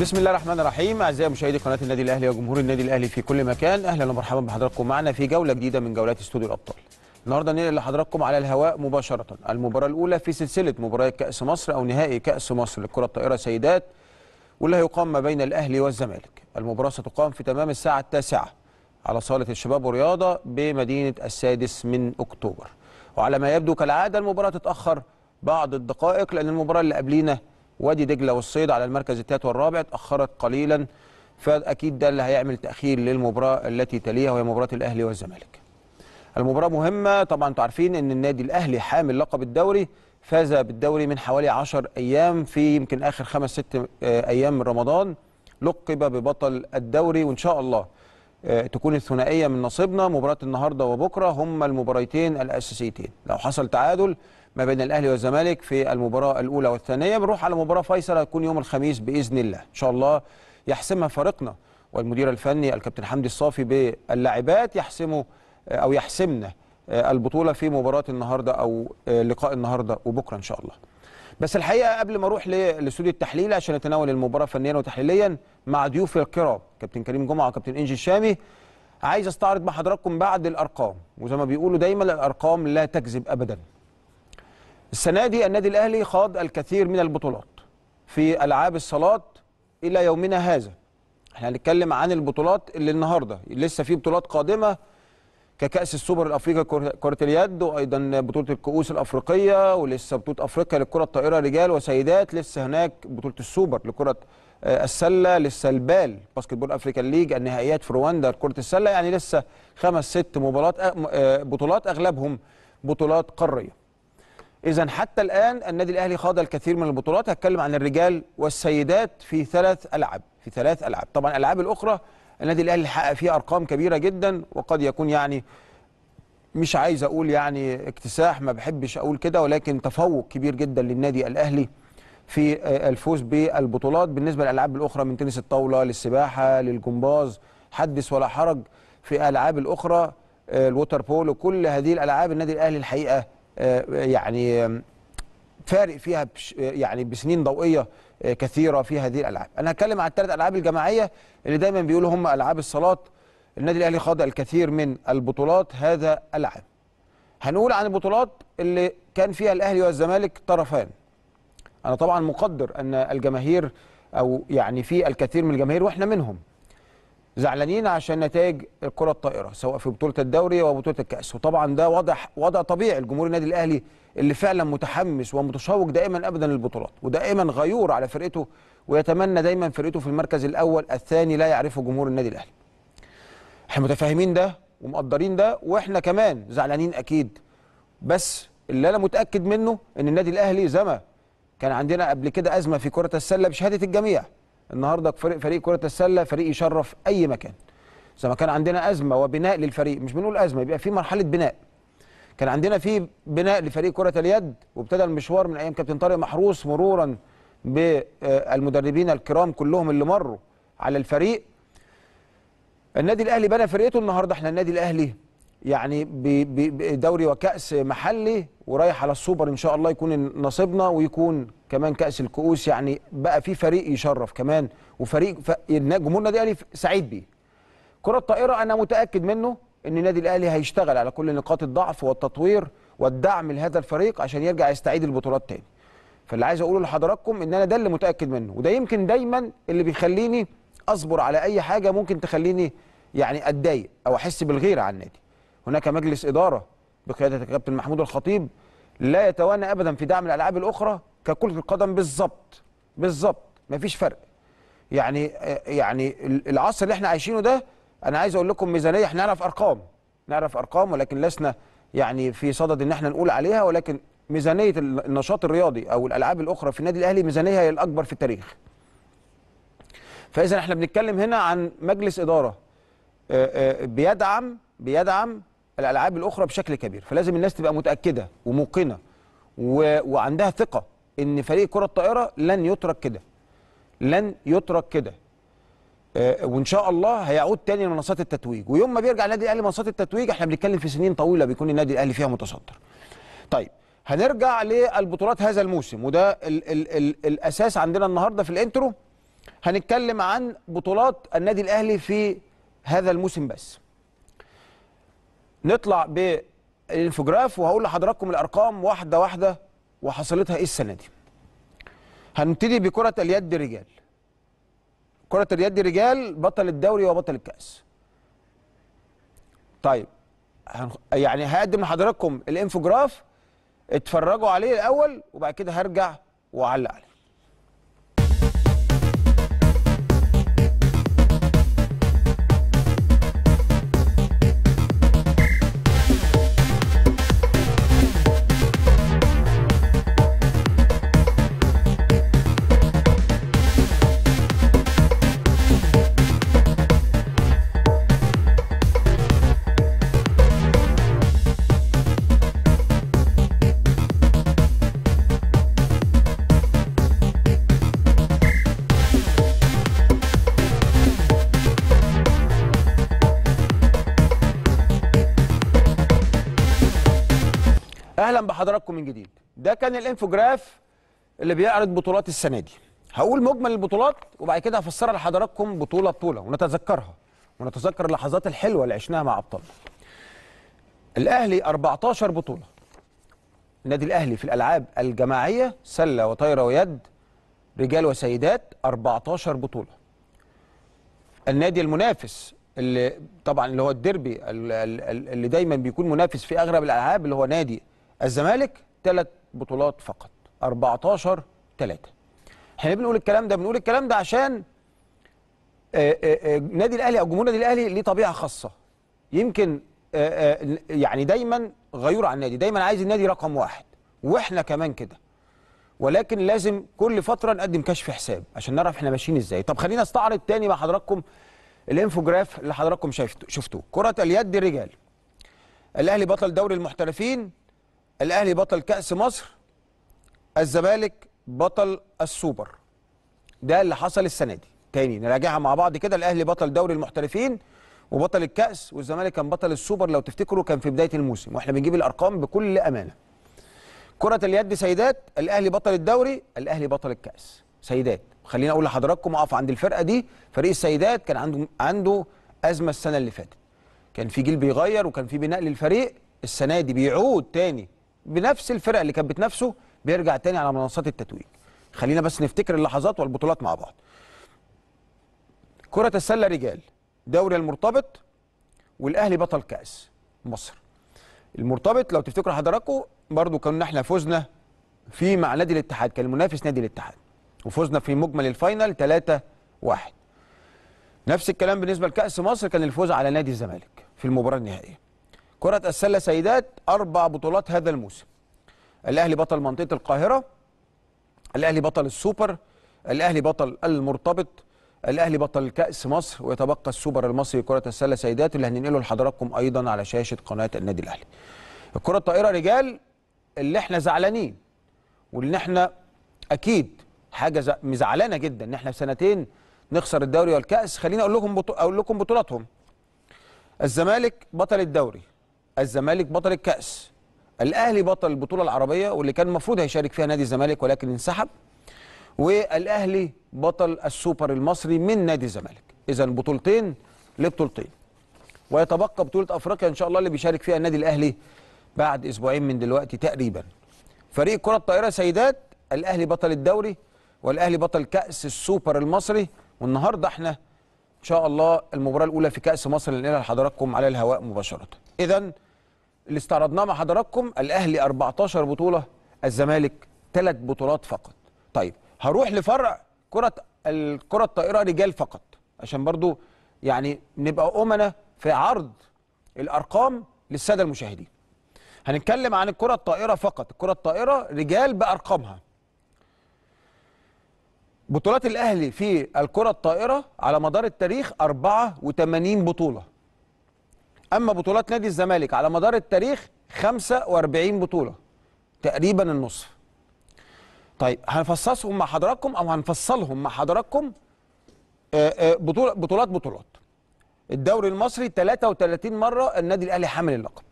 بسم الله الرحمن الرحيم اعزائي مشاهدي قناه النادي الاهلي وجمهور النادي الاهلي في كل مكان اهلا ومرحبا بحضراتكم معنا في جوله جديده من جولات استوديو الابطال النهارده ننقل لحضراتكم على الهواء مباشره المباراه الاولى في سلسله مباريات كاس مصر او نهائي كاس مصر للكره الطائره سيدات واللي هيقام ما بين الاهلي والزمالك المباراه ستقام في تمام الساعه التاسعة على صاله الشباب والرياضه بمدينه السادس من اكتوبر وعلى ما يبدو كالعاده المباراه تتاخر بعض الدقائق لان المباراه اللي قبلينا وادي دجله والصيد على المركز الثالث والرابع اتاخرت قليلا فاكيد ده اللي هيعمل تاخير للمباراه التي تليها وهي مباراه الاهلي والزمالك. المباراه مهمه طبعا انتوا عارفين ان النادي الاهلي حامل لقب الدوري فاز بالدوري من حوالي 10 ايام في يمكن اخر خمس ست آه، ايام من رمضان لقب ببطل الدوري وان شاء الله آه، تكون الثنائيه من نصيبنا مباراه النهارده وبكره هما المباريتين الاساسيتين لو حصل تعادل ما بين الاهلي والزمالك في المباراه الاولى والثانيه بنروح على مباراه فيصل هتكون يوم الخميس باذن الله ان شاء الله يحسمها فريقنا والمدير الفني الكابتن حمدي الصافي باللاعبات يحسموا آه، او يحسمنا آه، البطوله في مباراه النهارده او آه، لقاء النهارده وبكره ان شاء الله بس الحقيقه قبل ما اروح لاستوديو التحليل عشان اتناول المباراه فنيا وتحليليا مع ضيوفي الكرام كابتن كريم جمعه وكابتن انجي الشامي عايز استعرض مع حضراتكم بعض الارقام وزي ما بيقولوا دايما الارقام لا تكذب ابدا السنة دي النادي الأهلي خاض الكثير من البطولات في ألعاب الصالات إلى يومنا هذا احنا هنتكلم عن البطولات اللي النهاردة لسه في بطولات قادمة ككأس السوبر الأفريقي كرة اليد وأيضا بطولة الكؤوس الأفريقية ولسه بطولة أفريقيا للكرة الطائرة رجال وسيدات لسه هناك بطولة السوبر لكرة آه، السلة لسه البال باسكت بول أفريكان ليج النهائيات في رواندا لكرة السلة يعني لسه خمس ست مباريات آه، آه، بطولات أغلبهم بطولات قارية إذا حتى الآن النادي الأهلي خاض الكثير من البطولات هتكلم عن الرجال والسيدات في ثلاث ألعاب في ثلاث ألعاب طبعا الألعاب الأخرى النادي الأهلي حقق فيها أرقام كبيرة جدا وقد يكون يعني مش عايز أقول يعني اكتساح ما بحبش أقول كده ولكن تفوق كبير جدا للنادي الأهلي في آه، الفوز بالبطولات بالنسبة للألعاب الأخرى من تنس الطاولة للسباحة للجمباز حدث ولا حرج في الألعاب الأخرى آه، الووتر بول وكل هذه الألعاب النادي الأهلي الحقيقة آه، يعني فارق فيها آه، يعني بسنين ضوئيه آه، كثيره في هذه الالعاب. انا هتكلم عن الثلاث العاب الجماعيه اللي دايما بيقولوا هم العاب الصالات. النادي الاهلي خاض الكثير من البطولات هذا العام. هنقول عن البطولات اللي كان فيها الاهلي والزمالك طرفان. انا طبعا مقدر ان الجماهير او يعني في الكثير من الجماهير واحنا منهم زعلانين عشان نتائج الكره الطائره سواء في بطوله الدوري او بطوله الكاس وطبعا ده وضع وضع طبيعي لجمهور النادي الاهلي اللي فعلا متحمس ومتشوق دائما ابدا للبطولات ودائما غيور على فرقته ويتمنى دايما فرقته في المركز الاول الثاني لا يعرفه جمهور النادي الاهلي احنا متفاهمين ده ومقدرين ده واحنا كمان زعلانين اكيد بس اللي انا متاكد منه ان النادي الاهلي زي ما كان عندنا قبل كده ازمه في كره السله بشهاده الجميع النهارده فريق فريق كره السله فريق يشرف اي مكان زي ما كان عندنا ازمه وبناء للفريق مش بنقول ازمه يبقى في مرحله بناء كان عندنا في بناء لفريق كره اليد وابتدى المشوار من ايام كابتن طارق محروس مرورا بالمدربين الكرام كلهم اللي مروا على الفريق النادي الاهلي بنى فرقته النهارده احنا النادي الاهلي يعني بدوري وكاس محلي ورايح على السوبر ان شاء الله يكون نصيبنا ويكون كمان كاس الكؤوس يعني بقى في فريق يشرف كمان وفريق ف... جمهور النادي الاهلي سعيد بيه كره الطائره انا متاكد منه ان النادي الاهلي هيشتغل على كل نقاط الضعف والتطوير والدعم لهذا الفريق عشان يرجع يستعيد البطولات تاني فاللي عايز اقوله لحضراتكم ان انا ده اللي متاكد منه وده يمكن دايما اللي بيخليني اصبر على اي حاجه ممكن تخليني يعني اتضايق او احس بالغيره على النادي هناك مجلس اداره بقياده الكابتن محمود الخطيب لا يتوانى ابدا في دعم الالعاب الاخرى ككره القدم بالظبط بالظبط مفيش فرق يعني يعني العصر اللي احنا عايشينه ده انا عايز اقول لكم ميزانيه احنا نعرف ارقام نعرف ارقام ولكن لسنا يعني في صدد ان احنا نقول عليها ولكن ميزانيه النشاط الرياضي او الالعاب الاخرى في النادي الاهلي ميزانيه هي الاكبر في التاريخ فاذا احنا بنتكلم هنا عن مجلس اداره بيدعم بيدعم الالعاب الاخرى بشكل كبير فلازم الناس تبقى متاكده وموقنه وعندها ثقه ان فريق كره الطائره لن يترك كده لن يترك كده آه، وان شاء الله هيعود تاني لمنصات التتويج ويوم ما بيرجع النادي الاهلي منصات التتويج احنا بنتكلم في سنين طويله بيكون النادي الاهلي فيها متصدر طيب هنرجع للبطولات هذا الموسم وده ال ال ال الاساس عندنا النهارده في الانترو هنتكلم عن بطولات النادي الاهلي في هذا الموسم بس نطلع بالانفوجراف وهقول لحضراتكم الارقام واحده واحده وحصلتها ايه السنه دي هنبتدي بكره اليد رجال كره اليد رجال بطل الدوري وبطل الكاس طيب يعني هقدم لحضراتكم الانفوجراف اتفرجوا عليه الاول وبعد كده هرجع واعلق عليه اهلا بحضراتكم من جديد ده كان الانفوجراف اللي بيعرض بطولات السنه دي هقول مجمل البطولات وبعد كده هفسرها لحضراتكم بطوله بطوله ونتذكرها ونتذكر اللحظات الحلوه اللي عشناها مع ابطالنا الاهلي 14 بطوله النادي الاهلي في الالعاب الجماعيه سله وطايره ويد رجال وسيدات 14 بطوله النادي المنافس اللي طبعا اللي هو الديربي اللي دايما بيكون منافس في اغلب الالعاب اللي هو نادي الزمالك ثلاث بطولات فقط 14 3 احنا ليه بنقول الكلام ده بنقول الكلام ده عشان النادي آه، آه، آه، الاهلي او جمهور النادي الاهلي ليه طبيعه خاصه يمكن يعني دايما غيور على النادي دايما عايز النادي رقم واحد واحنا كمان كده ولكن لازم كل فتره نقدم كشف حساب عشان نعرف احنا ماشيين ازاي طب خلينا استعرض تاني مع حضراتكم الانفوجراف اللي حضراتكم شفتوه كره اليد رجال الاهلي بطل دوري المحترفين الاهلي بطل كاس مصر الزمالك بطل السوبر ده اللي حصل السنه دي تاني نراجعها مع بعض كده الاهلي بطل دوري المحترفين وبطل الكاس والزمالك كان بطل السوبر لو تفتكروا كان في بدايه الموسم واحنا بنجيب الارقام بكل امانه كره اليد سيدات الاهلي بطل الدوري الاهلي بطل الكاس سيدات خليني اقول لحضراتكم اقف عند الفرقه دي فريق السيدات كان عنده عنده ازمه السنه اللي فاتت كان في جيل بيغير وكان في بناء للفريق السنه دي بيعود تاني بنفس الفرق اللي كانت بتنافسه بيرجع تاني على منصات التتويج خلينا بس نفتكر اللحظات والبطولات مع بعض كرة السلة رجال دوري المرتبط والاهلي بطل كأس مصر المرتبط لو تفتكروا حضراتكم برضو كنا احنا فزنا في مع نادي الاتحاد كان المنافس نادي الاتحاد وفزنا في مجمل الفاينل 3 1 نفس الكلام بالنسبه لكاس مصر كان الفوز على نادي الزمالك في المباراه النهائيه كرة السلة سيدات أربع بطولات هذا الموسم الأهلي بطل منطقة القاهرة الأهلي بطل السوبر الأهلي بطل المرتبط الأهلي بطل كأس مصر ويتبقى السوبر المصري لكرة السلة سيدات اللي هننقله لحضراتكم أيضا على شاشة قناة النادي الأهلي الكرة الطائرة رجال اللي احنا زعلانين واللي احنا أكيد حاجة مزعلانة جدا إن احنا سنتين نخسر الدوري والكأس خليني أقول لكم أقول لكم بطولاتهم الزمالك بطل الدوري الزمالك بطل الكاس الاهلي بطل البطوله العربيه واللي كان المفروض هيشارك فيها نادي الزمالك ولكن انسحب والاهلي بطل السوبر المصري من نادي الزمالك اذا بطولتين لبطولتين ويتبقى بطوله افريقيا ان شاء الله اللي بيشارك فيها النادي الاهلي بعد اسبوعين من دلوقتي تقريبا فريق كره الطائره سيدات الاهلي بطل الدوري والاهلي بطل كاس السوبر المصري والنهارده احنا ان شاء الله المباراه الاولى في كاس مصر اللي لحضراتكم على الهواء مباشره اذا اللي استعرضناه مع حضراتكم الاهلي 14 بطوله الزمالك 3 بطولات فقط طيب هروح لفرع كره الكره الطائره رجال فقط عشان برضو يعني نبقى امنا في عرض الارقام للساده المشاهدين هنتكلم عن الكره الطائره فقط الكره الطائره رجال بارقامها بطولات الاهلي في الكره الطائره على مدار التاريخ 84 بطوله اما بطولات نادي الزمالك على مدار التاريخ 45 بطوله تقريبا النصف طيب هنفصصهم مع حضراتكم او هنفصلهم مع حضراتكم آه، آه، بطولات بطولات الدوري المصري 33 مره النادي الاهلي حامل اللقب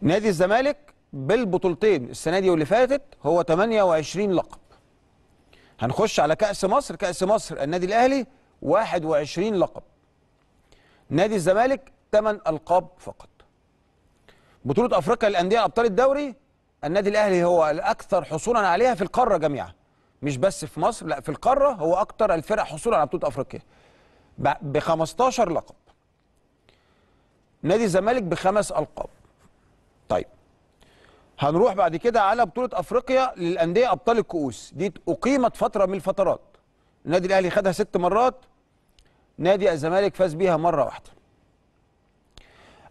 نادي الزمالك بالبطولتين السنه دي واللي فاتت هو 28 لقب هنخش على كاس مصر كاس مصر النادي الاهلي 21 لقب نادي الزمالك 8 ألقاب فقط بطولة أفريقيا للأندية أبطال الدوري النادي الأهلي هو الأكثر حصولا عليها في القارة جميعا مش بس في مصر لا في القارة هو أكثر الفرق حصولا على بطولة أفريقيا ب 15 لقب نادي الزمالك بخمس ألقاب طيب هنروح بعد كده على بطولة أفريقيا للأندية أبطال الكؤوس دي أقيمت فترة من الفترات النادي الأهلي خدها ست مرات نادي الزمالك فاز بيها مرة واحدة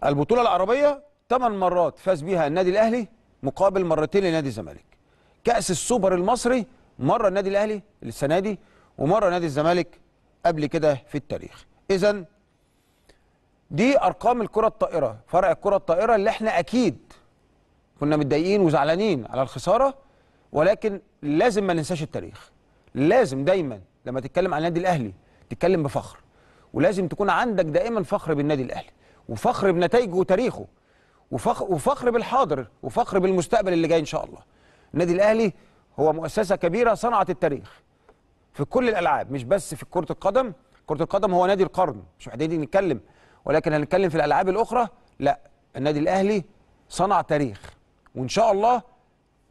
البطولة العربية ثمان مرات فاز بيها النادي الأهلي مقابل مرتين لنادي الزمالك كأس السوبر المصري مرة النادي الأهلي السنة دي ومرة نادي الزمالك قبل كده في التاريخ إذا دي أرقام الكرة الطائرة فرع الكرة الطائرة اللي احنا أكيد كنا متضايقين وزعلانين على الخسارة ولكن لازم ما ننساش التاريخ لازم دايما لما تتكلم عن النادي الأهلي تتكلم بفخر ولازم تكون عندك دائما فخر بالنادي الاهلي وفخر بنتائجه وتاريخه وفخر, وفخر بالحاضر وفخر بالمستقبل اللي جاي ان شاء الله النادي الاهلي هو مؤسسه كبيره صنعت التاريخ في كل الالعاب مش بس في كره القدم كره القدم هو نادي القرن مش محتاجين نتكلم ولكن هنتكلم في الالعاب الاخرى لا النادي الاهلي صنع تاريخ وان شاء الله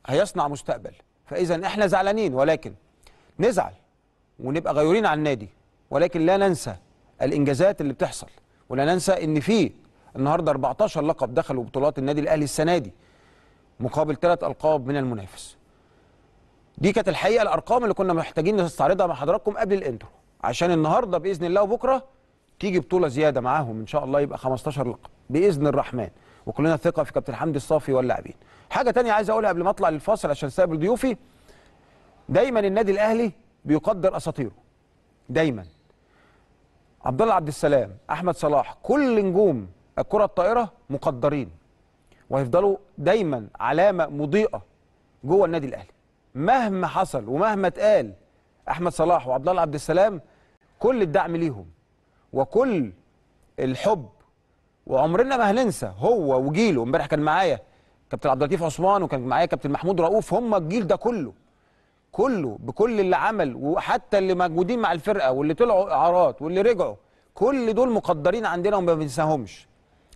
هيصنع مستقبل فاذا احنا زعلانين ولكن نزعل ونبقى غيورين على النادي ولكن لا ننسى الانجازات اللي بتحصل ولا ننسى ان في النهارده 14 لقب دخلوا بطولات النادي الاهلي السنه دي مقابل ثلاث القاب من المنافس دي كانت الحقيقه الارقام اللي كنا محتاجين نستعرضها مع حضراتكم قبل الانترو عشان النهارده باذن الله وبكره تيجي بطوله زياده معاهم ان شاء الله يبقى 15 لقب باذن الرحمن وكلنا ثقه في كابتن حمدي الصافي واللاعبين حاجه ثانيه عايز اقولها قبل ما اطلع للفاصل عشان استقبل ضيوفي دايما النادي الاهلي بيقدر اساطيره دايما عبد الله عبد السلام احمد صلاح كل نجوم الكره الطائره مقدرين وهيفضلوا دايما علامه مضيئه جوه النادي الاهلي مهما حصل ومهما اتقال احمد صلاح وعبد الله عبد السلام كل الدعم ليهم وكل الحب وعمرنا ما هننسى هو وجيله امبارح كان معايا كابتن عبد اللطيف عثمان وكان معايا كابتن محمود رؤوف هم الجيل ده كله كله بكل اللي عمل وحتى اللي موجودين مع الفرقه واللي طلعوا اعارات واللي رجعوا كل دول مقدرين عندنا وما بننساهمش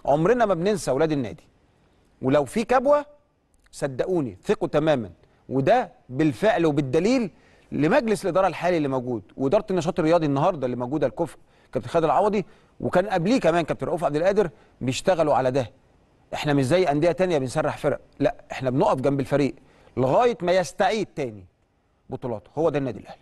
عمرنا ما بننسى اولاد النادي ولو في كبوه صدقوني ثقوا تماما وده بالفعل وبالدليل لمجلس الاداره الحالي اللي موجود واداره النشاط الرياضي النهارده اللي موجوده الكفء كابتن خالد العوضي وكان قبليه كمان كابتن رؤوف عبد القادر بيشتغلوا على ده احنا مش زي انديه تانية بنسرح فرق لا احنا بنقف جنب الفريق لغايه ما يستعيد تاني بطولات هو ده النادي الاهلي